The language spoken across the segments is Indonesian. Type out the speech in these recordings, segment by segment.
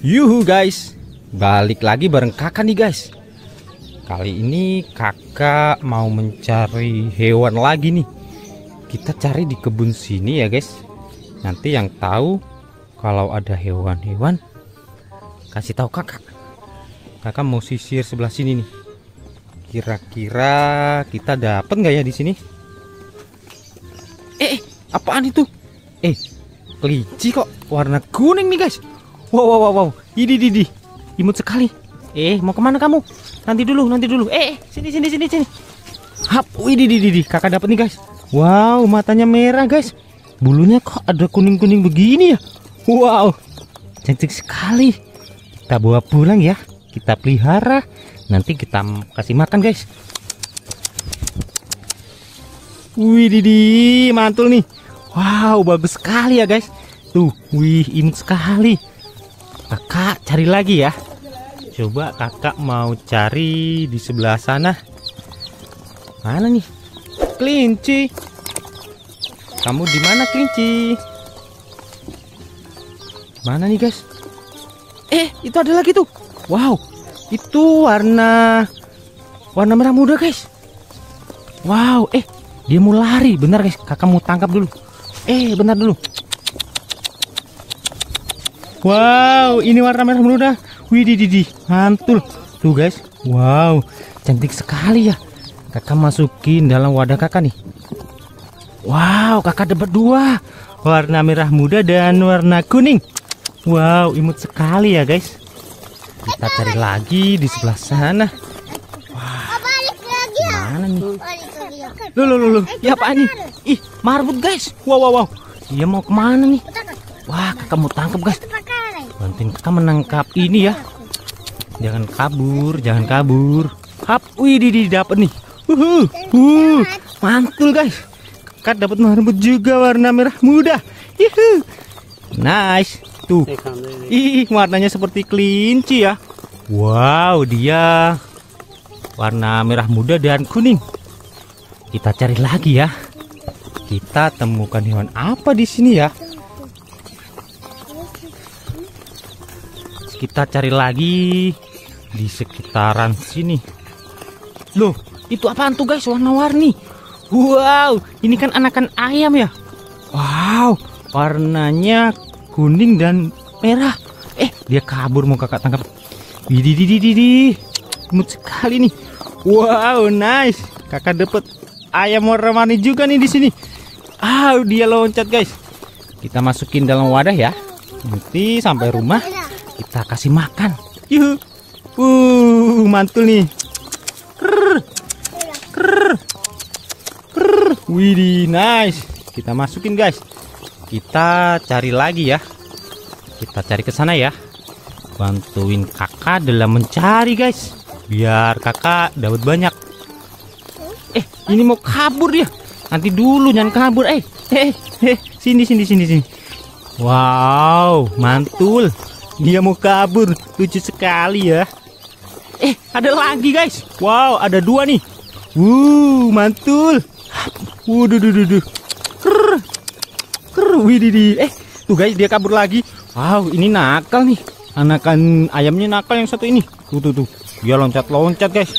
Yuhu guys, balik lagi bareng kakak nih guys. Kali ini kakak mau mencari hewan lagi nih. Kita cari di kebun sini ya guys. Nanti yang tahu kalau ada hewan-hewan kasih tahu kakak. Kakak mau sisir sebelah sini nih. Kira-kira kita dapat nggak ya di sini? Eh, eh apaan itu? Eh, Kelinci kok warna kuning nih guys. Wow wow wow wow. Idi di Imut sekali. Eh mau kemana kamu? Nanti dulu nanti dulu. Eh, eh sini sini sini sini. Hap. Oh, idi di Kakak dapat nih guys. Wow matanya merah guys. Bulunya kok ada kuning kuning begini ya. Wow. Cantik sekali. Kita bawa pulang ya. Kita pelihara. Nanti kita kasih makan guys. Wih, Didi, mantul nih. Wow, bagus sekali ya guys. Tuh, wih, imut sekali. Kakak cari lagi ya. Coba kakak mau cari di sebelah sana. Mana nih? Kelinci. Kamu di mana kelinci? Mana nih guys? Eh, itu ada lagi tuh. Wow, itu warna warna merah muda guys. Wow, eh dia mau lari, benar guys. Kakak mau tangkap dulu. Eh, bentar dulu. Wow, ini warna merah meludah. didi mantul. Tuh guys, wow, cantik sekali ya. Kakak masukin dalam wadah kakak nih. Wow, kakak dapat dua. Warna merah muda dan warna kuning. Wow, imut sekali ya guys. Kita cari lagi di sebelah sana. Loh, loh, loh, loh. Eh, ya apaan nih? Ih, marbut guys. Wow, wow, wow. Dia mau kemana nih? Wah, kakak mau tangkap guys. Bantuin kakak menangkap ini ya. Jangan kabur, jangan kabur. Hap, wih, di dapat nih. Uhuh, uh, mantul guys. Kakak dapat marbut juga warna merah muda. Yuhu. Nice. Tuh. Ih, warnanya seperti kelinci ya. Wow, dia warna merah muda dan kuning. Kita cari lagi ya. Kita temukan hewan apa di sini ya? Kita cari lagi di sekitaran sini. Loh, itu apaan tuh guys? Warna-warni. Wow, ini kan anakan ayam ya. Wow, warnanya kuning dan merah. Eh, dia kabur mau kakak tangkap. Widih, Gemut sekali nih. Wow, nice. Kakak dapat ayam warna mani juga nih di sini. Ah, dia loncat, guys. Kita masukin dalam wadah ya. Nanti sampai rumah kita kasih makan. Yuhu. Uh, mantul nih. Krr. Krr. Krr. Widih, nice. Kita masukin, guys. Kita cari lagi ya. Kita cari ke sana ya. Bantuin kakak dalam mencari, guys. Biar kakak dapat banyak. Eh, ini mau kabur dia. Nanti dulu jangan kabur. Eh, eh, eh, sini sini sini sini. Wow, mantul. Dia mau kabur. Lucu sekali ya. Eh, ada lagi guys. Wow, ada dua nih. Wuh, mantul. Wuduh, duh, duh, duh. Ker, ker, widi. Eh, tuh guys, dia kabur lagi. Wow, ini nakal nih. Anakan ayamnya nakal yang satu ini. Tuh, tuh, tuh. Dia loncat-loncat guys.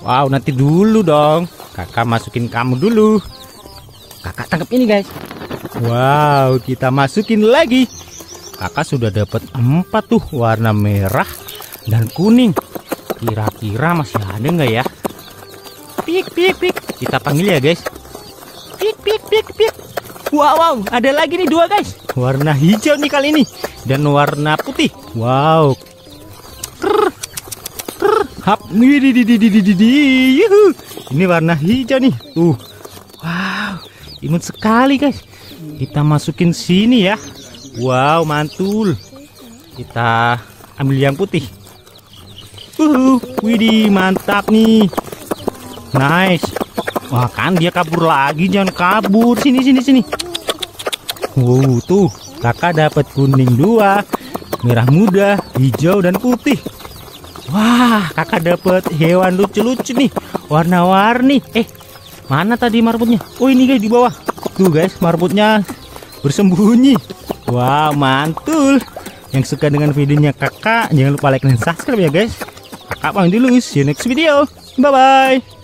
Wow, nanti dulu dong. Kakak masukin kamu dulu. Kakak tangkap ini, guys. Wow, kita masukin lagi. Kakak sudah dapat empat tuh warna merah dan kuning. Kira-kira masih ada nggak ya? Pik, pik, pik. Kita panggil ya, guys. Pik, pik, pik, pik. Wow, wow, ada lagi nih dua guys. Warna hijau nih kali ini dan warna putih. Wow, Hap, Ini warna hijau nih. Uh, Wow, imut sekali, guys. Kita masukin sini ya. Wow, mantul. Kita ambil yang putih. Uh, widih, mantap nih. Nice. Wah, kan dia kabur lagi, jangan kabur. Sini, sini, sini. Wow, tuh. Kakak dapat kuning dua, merah muda, hijau dan putih. Wah, kakak dapet hewan lucu-lucu nih, warna-warni. Eh, mana tadi marbutnya? Oh ini guys di bawah. Tuh guys, marbutnya bersembunyi. Wah, mantul. Yang suka dengan videonya kakak, jangan lupa like dan subscribe ya guys. Kakak pamit dulu, see you next video. Bye-bye.